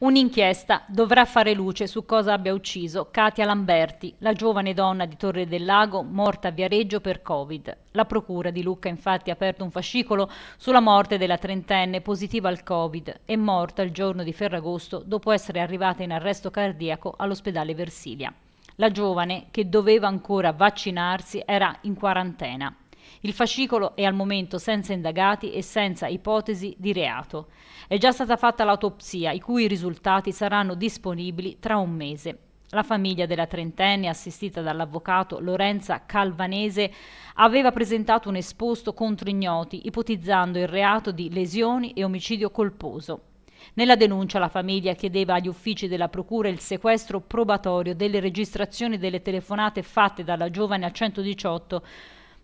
Un'inchiesta dovrà fare luce su cosa abbia ucciso Katia Lamberti, la giovane donna di Torre del Lago morta a Viareggio per Covid. La procura di Lucca infatti ha aperto un fascicolo sulla morte della trentenne positiva al Covid e morta il giorno di Ferragosto dopo essere arrivata in arresto cardiaco all'ospedale Versilia. La giovane, che doveva ancora vaccinarsi, era in quarantena. Il fascicolo è al momento senza indagati e senza ipotesi di reato. È già stata fatta l'autopsia, i cui risultati saranno disponibili tra un mese. La famiglia della trentenne, assistita dall'avvocato Lorenza Calvanese, aveva presentato un esposto contro ignoti, ipotizzando il reato di lesioni e omicidio colposo. Nella denuncia la famiglia chiedeva agli uffici della Procura il sequestro probatorio delle registrazioni delle telefonate fatte dalla giovane al 118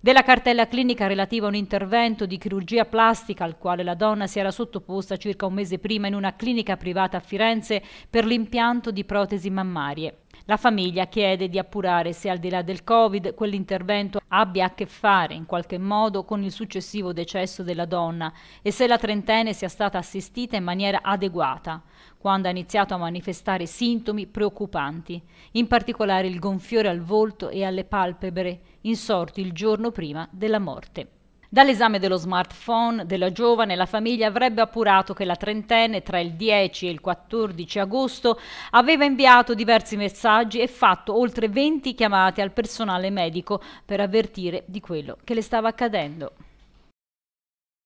della cartella clinica relativa a un intervento di chirurgia plastica al quale la donna si era sottoposta circa un mese prima in una clinica privata a Firenze per l'impianto di protesi mammarie. La famiglia chiede di appurare se al di là del Covid quell'intervento abbia a che fare in qualche modo con il successivo decesso della donna e se la trentenne sia stata assistita in maniera adeguata quando ha iniziato a manifestare sintomi preoccupanti, in particolare il gonfiore al volto e alle palpebre insorti il giorno prima della morte. Dall'esame dello smartphone della giovane, la famiglia avrebbe appurato che la trentenne tra il 10 e il 14 agosto aveva inviato diversi messaggi e fatto oltre 20 chiamate al personale medico per avvertire di quello che le stava accadendo.